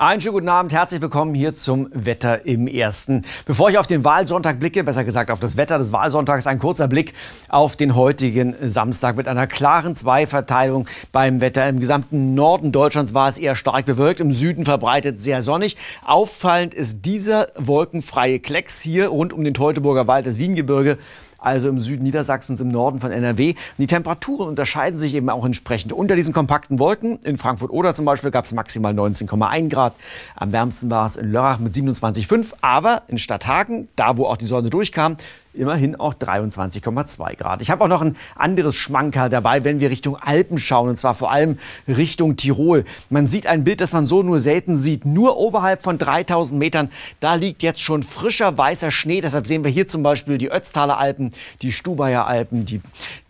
Einen schönen guten Abend, herzlich willkommen hier zum Wetter im Ersten. Bevor ich auf den Wahlsonntag blicke, besser gesagt auf das Wetter des Wahlsonntags, ein kurzer Blick auf den heutigen Samstag. Mit einer klaren Zwei-Verteilung beim Wetter. Im gesamten Norden Deutschlands war es eher stark bewölkt, im Süden verbreitet sehr sonnig. Auffallend ist dieser wolkenfreie Klecks hier rund um den Teutoburger Wald, das Wiengebirge also im Süden Niedersachsens, im Norden von NRW. die Temperaturen unterscheiden sich eben auch entsprechend. Unter diesen kompakten Wolken, in Frankfurt-Oder zum Beispiel, gab es maximal 19,1 Grad gehabt. Am wärmsten war es in Lörrach mit 27,5, aber in Stadthagen, da wo auch die Sonne durchkam, immerhin auch 23,2 Grad. Ich habe auch noch ein anderes Schmankerl dabei, wenn wir Richtung Alpen schauen, und zwar vor allem Richtung Tirol. Man sieht ein Bild, das man so nur selten sieht. Nur oberhalb von 3000 Metern, da liegt jetzt schon frischer weißer Schnee. Deshalb sehen wir hier zum Beispiel die Ötztaler Alpen, die Stubaier Alpen, die,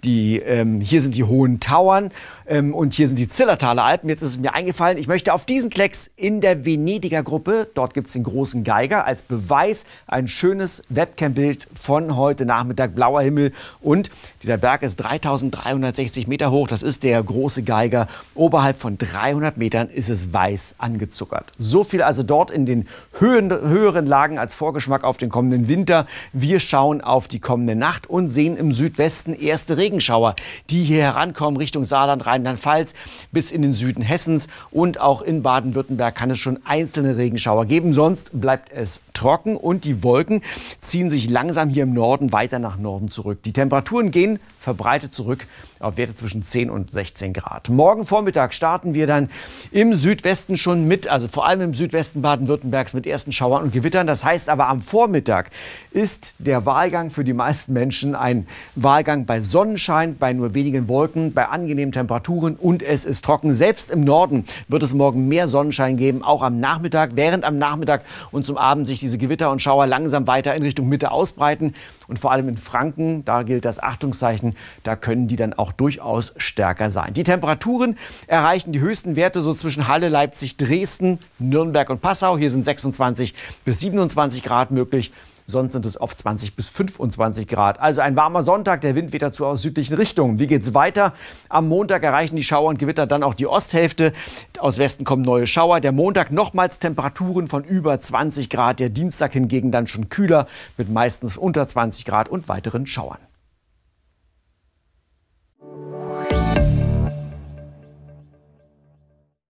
die, ähm, hier sind die Hohen Tauern ähm, und hier sind die Zillertaler Alpen. Jetzt ist es mir eingefallen, ich möchte auf diesen Klecks in der Venediger Gruppe, dort gibt es den großen Geiger, als Beweis ein schönes Webcam-Bild von heute Nachmittag, blauer Himmel und dieser Berg ist 3360 Meter hoch. Das ist der große Geiger. Oberhalb von 300 Metern ist es weiß angezuckert. So viel also dort in den Höhen, höheren Lagen als Vorgeschmack auf den kommenden Winter. Wir schauen auf die kommende Nacht und sehen im Südwesten erste Regenschauer, die hier herankommen Richtung Saarland, Rheinland-Pfalz bis in den Süden Hessens und auch in Baden-Württemberg kann es schon einzelne Regenschauer geben. Sonst bleibt es trocken und die Wolken ziehen sich langsam hier im Norden Norden weiter nach Norden zurück. Die Temperaturen gehen verbreitet zurück auf Werte zwischen 10 und 16 Grad. Morgen Vormittag starten wir dann im Südwesten schon mit, also vor allem im Südwesten Baden-Württembergs mit ersten Schauern und Gewittern. Das heißt aber am Vormittag ist der Wahlgang für die meisten Menschen ein Wahlgang bei Sonnenschein, bei nur wenigen Wolken, bei angenehmen Temperaturen und es ist trocken. Selbst im Norden wird es morgen mehr Sonnenschein geben, auch am Nachmittag, während am Nachmittag und zum Abend sich diese Gewitter und Schauer langsam weiter in Richtung Mitte ausbreiten. Und vor allem in Franken, da gilt das Achtungszeichen, da können die dann auch durchaus stärker sein. Die Temperaturen erreichen die höchsten Werte so zwischen Halle, Leipzig, Dresden, Nürnberg und Passau. Hier sind 26 bis 27 Grad möglich. Sonst sind es oft 20 bis 25 Grad. Also ein warmer Sonntag, der Wind weht dazu aus südlichen Richtungen. Wie geht es weiter? Am Montag erreichen die Schauer und Gewitter dann auch die Osthälfte. Aus Westen kommen neue Schauer. Der Montag nochmals Temperaturen von über 20 Grad. Der Dienstag hingegen dann schon kühler mit meistens unter 20 Grad und weiteren Schauern.